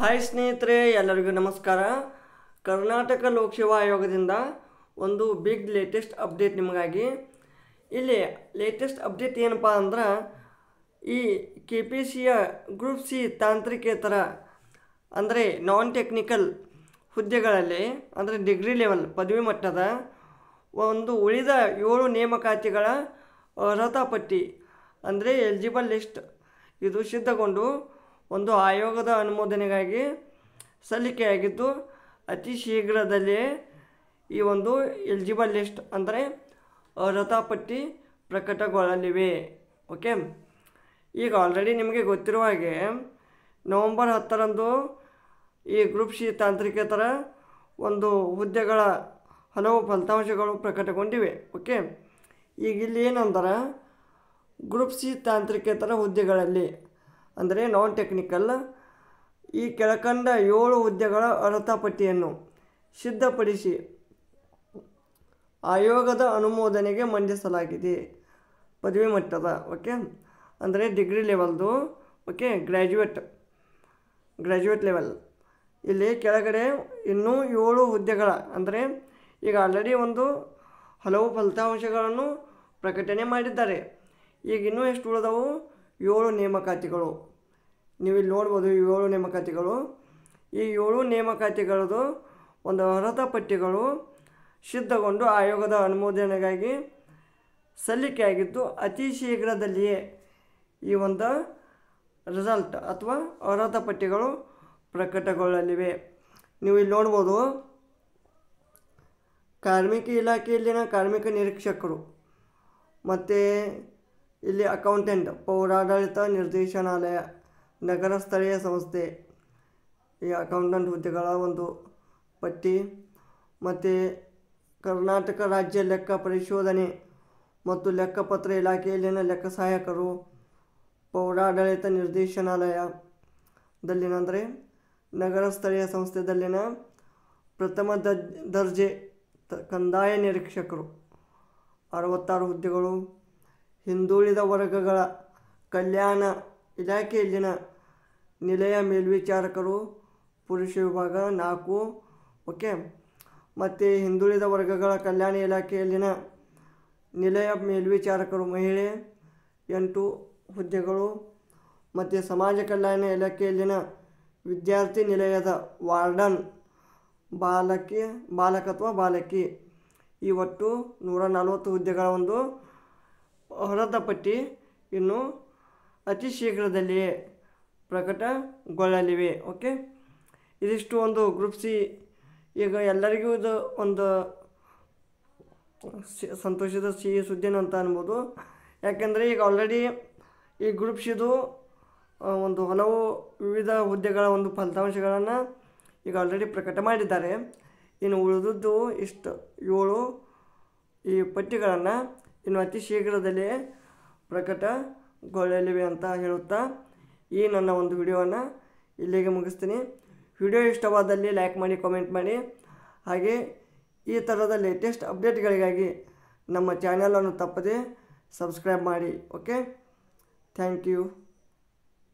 hi ಸ್ನೇಹಿತರೆ ಎಲ್ಲರಿಗೂ ನಮಸ್ಕಾರ ಕರ್ನಾಟಕ ಲೋಕಸೇವಾ ಆಯೋಗದಿಂದ ಒಂದು ಬಿಗ್ ಲೇಟೆಸ್ಟ್ ಅಪ್ಡೇಟ್ ನಿಮಗಾಗಿ ಇಲ್ಲಿ ಲೇಟೆಸ್ಟ್ ಅಪ್ಡೇಟ್ ಏನಪ್ಪ ಅಂದ್ರೆ ಈ ಕೆ ಪಿ ಸಿಯ ಗ್ರೂಪ್ ಸಿ ತಾಂತ್ರಿಕೇತರ ಅಂದರೆ ನಾನ್ ಟೆಕ್ನಿಕಲ್ ಹುದ್ದೆಗಳಲ್ಲಿ ಅಂದರೆ ಡಿಗ್ರಿ ಲೆವೆಲ್ ಪದವಿ ಮಟ್ಟದ ಒಂದು ಉಳಿದ ಏಳು ನೇಮಕಾತಿಗಳ ಅರ್ಹತಾ ಪಟ್ಟಿ ಅಂದರೆ ಎಲಿಜಿಬಲ್ ಲಿಸ್ಟ್ ಇದು ಸಿದ್ಧಗೊಂಡು ಒಂದು ಆಯೋಗದ ಅನುಮೋದನೆಗಾಗಿ ಸಲ್ಲಿಕೆಯಾಗಿದ್ದು ಅತಿ ಶೀಘ್ರದಲ್ಲೇ ಈ ಒಂದು ಎಲಿಜಿಬಲ್ ಲಿಸ್ಟ್ ಅಂದರೆ ಅರ್ಹತಾ ಪಟ್ಟಿ ಪ್ರಕಟಗೊಳ್ಳಲಿವೆ ಓಕೆ ಈಗ ಆಲ್ರೆಡಿ ನಿಮಗೆ ಗೊತ್ತಿರುವ ಹಾಗೆ ನವಂಬರ್ ಹತ್ತರಂದು ಈ ಗ್ರೂಪ್ ಸಿ ತಾಂತ್ರಿಕೇತರ ಒಂದು ಹುದ್ದೆಗಳ ಹಲವು ಫಲಿತಾಂಶಗಳು ಪ್ರಕಟಗೊಂಡಿವೆ ಓಕೆ ಈಗ ಇಲ್ಲಿ ಏನಂದ್ರೆ ಗ್ರೂಪ್ ಸಿ ತಾಂತ್ರಿಕೇತರ ಹುದ್ದೆಗಳಲ್ಲಿ ಅಂದರೆ ನಾನ್ ಟೆಕ್ನಿಕಲ್ ಈ ಕೆಳಕಂಡ ಏಳು ಹುದ್ದೆಗಳ ಅರ್ಹತಾ ಪಟ್ಟಿಯನ್ನು ಸಿದ್ಧಪಡಿಸಿ ಆಯೋಗದ ಅನುಮೋದನೆಗೆ ಮಂಡಿಸಲಾಗಿದೆ ಪದವಿ ಮಟ್ಟದ ಓಕೆ ಅಂದರೆ ಡಿಗ್ರಿ ಲೆವೆಲ್ದು ಓಕೆ ಗ್ರ್ಯಾಜುಯೇಟ್ ಗ್ರ್ಯಾಜುಯೇಟ್ ಲೆವೆಲ್ ಇಲ್ಲಿ ಕೆಳಗಡೆ ಇನ್ನೂ ಏಳು ಹುದ್ದೆಗಳ ಅಂದರೆ ಈಗ ಆಲ್ರೆಡಿ ಒಂದು ಹಲವು ಫಲಿತಾಂಶಗಳನ್ನು ಪ್ರಕಟಣೆ ಮಾಡಿದ್ದಾರೆ ಈಗ ಇನ್ನೂ ಎಷ್ಟು ಉಳಿದವು ಏಳು ನೇಮಕಾತಿಗಳು ನೀವು ಇಲ್ಲಿ ನೋಡ್ಬೋದು ಏಳು ನೇಮಕಾತಿಗಳು ಈ ಏಳು ನೇಮಕಾತಿಗಳದು ಒಂದು ಅರ್ಹತ ಪಟ್ಟಿಗಳು ಸಿದ್ಧಗೊಂಡು ಆಯೋಗದ ಅನುಮೋದನೆಗಾಗಿ ಸಲ್ಲಿಕೆಯಾಗಿದ್ದು ಅತಿ ಶೀಘ್ರದಲ್ಲಿಯೇ ಈ ಒಂದು ರಿಸಲ್ಟ್ ಅಥವಾ ಅರ್ಹತ ಪಟ್ಟಿಗಳು ಪ್ರಕಟಗೊಳ್ಳಲಿವೆ ನೀವು ಇಲ್ಲಿ ನೋಡ್ಬೋದು ಕಾರ್ಮಿಕ ಇಲಾಖೆಯಲ್ಲಿನ ಕಾರ್ಮಿಕ ನಿರೀಕ್ಷಕರು ಮತ್ತು ಇಲ್ಲಿ ಅಕೌಂಟೆಂಟ್ ಪೌರಾಡಳಿತ ನಿರ್ದೇಶನಾಲಯ ನಗರ ಸ್ಥಳೀಯ ಸಂಸ್ಥೆ ಈ ಅಕೌಂಟೆಂಟ್ ಹುದ್ದೆಗಳ ಒಂದು ಪಟ್ಟಿ ಮತ್ತು ಕರ್ನಾಟಕ ರಾಜ್ಯ ಲೆಕ್ಕ ಪರಿಶೋಧನೆ ಮತ್ತು ಲೆಕ್ಕಪತ್ರ ಇಲಾಖೆಯಲ್ಲಿನ ಲೆಕ್ಕ ಸಹಾಯಕರು ಪೌರಾಡಳಿತ ನಿರ್ದೇಶನಾಲಯದಲ್ಲಿನಂದರೆ ಅಂದರೆ ನಗರ ಸ್ಥಳೀಯ ಸಂಸ್ಥೆದಲ್ಲಿನ ಪ್ರಥಮ ದರ್ಜೆ ಕಂದಾಯ ನಿರೀಕ್ಷಕರು ಅರವತ್ತಾರು ಹುದ್ದೆಗಳು ಹಿಂದುಳಿದ ವರ್ಗಗಳ ಕಲ್ಯಾಣ ಇಲಾಖೆಯಲ್ಲಿನ ನಿಲಯ ಮೇಲ್ವಿಚಾರಕರು ಪುರುಷ ವಿಭಾಗ ನಾಲ್ಕು ಓಕೆ ಮತ್ತು ಹಿಂದುಳಿದ ವರ್ಗಗಳ ಕಲ್ಯಾಣ ಇಲಾಖೆಯಲ್ಲಿನ ನಿಲಯ ಮೇಲ್ವಿಚಾರಕರು ಮಹಿಳೆ ಎಂಟು ಹುದ್ದೆಗಳು ಮತ್ತು ಸಮಾಜ ಕಲ್ಯಾಣ ಇಲಾಖೆಯಲ್ಲಿನ ವಿದ್ಯಾರ್ಥಿ ನಿಲಯದ ವಾರ್ಡನ್ ಬಾಲಕಿ ಬಾಲಕತ್ವ ಬಾಲಕಿ ಇವತ್ತು ನೂರ ನಲವತ್ತು ಹುದ್ದೆಗಳ ಒಂದು ಪಟ್ಟಿ ಇನ್ನು ಅತಿ ಶೀಘ್ರದಲ್ಲಿಯೇ ಪ್ರಕಟಗೊಳ್ಳಲಿವೆ ಓಕೆ ಇದಿಷ್ಟು ಒಂದು ಗ್ರೂಪ್ ಸಿ ಈಗ ಎಲ್ಲರಿಗೂ ಇದು ಒಂದು ಸಂತೋಷದ ಸಿ ಸುದ್ದಿನ ಅಂತ ಅನ್ಬೋದು ಯಾಕೆಂದರೆ ಈಗ ಆಲ್ರೆಡಿ ಈ ಗ್ರೂಪ್ ಸಿದು ಒಂದು ಹಲವು ವಿವಿಧ ಹುದ್ದೆಗಳ ಒಂದು ಫಲಿತಾಂಶಗಳನ್ನು ಈಗ ಆಲ್ರೆಡಿ ಪ್ರಕಟ ಮಾಡಿದ್ದಾರೆ ಇನ್ನು ಉಳಿದದ್ದು ಇಷ್ಟು ಏಳು ಈ ಪಟ್ಟಿಗಳನ್ನು ಇನ್ನು ಅತಿ ಶೀಘ್ರದಲ್ಲೇ ಪ್ರಕಟಗೊಳ್ಳಲಿವೆ ಅಂತ ಹೇಳುತ್ತಾ ಈ ನನ್ನ ಒಂದು ವಿಡಿಯೋವನ್ನು ಇಲ್ಲಿಗೆ ಮುಗಿಸ್ತೀನಿ ವಿಡಿಯೋ ಇಷ್ಟವಾದಲ್ಲಿ ಲೈಕ್ ಮಾಡಿ ಕಾಮೆಂಟ್ ಮಾಡಿ ಹಾಗೆ ಈ ಥರದ ಲೇಟೆಸ್ಟ್ ಅಪ್ಡೇಟ್ಗಳಿಗಾಗಿ ನಮ್ಮ ಚಾನಲನ್ನು ತಪ್ಪದೆ ಸಬ್ಸ್ಕ್ರೈಬ್ ಮಾಡಿ ಓಕೆ ಥ್ಯಾಂಕ್ ಯು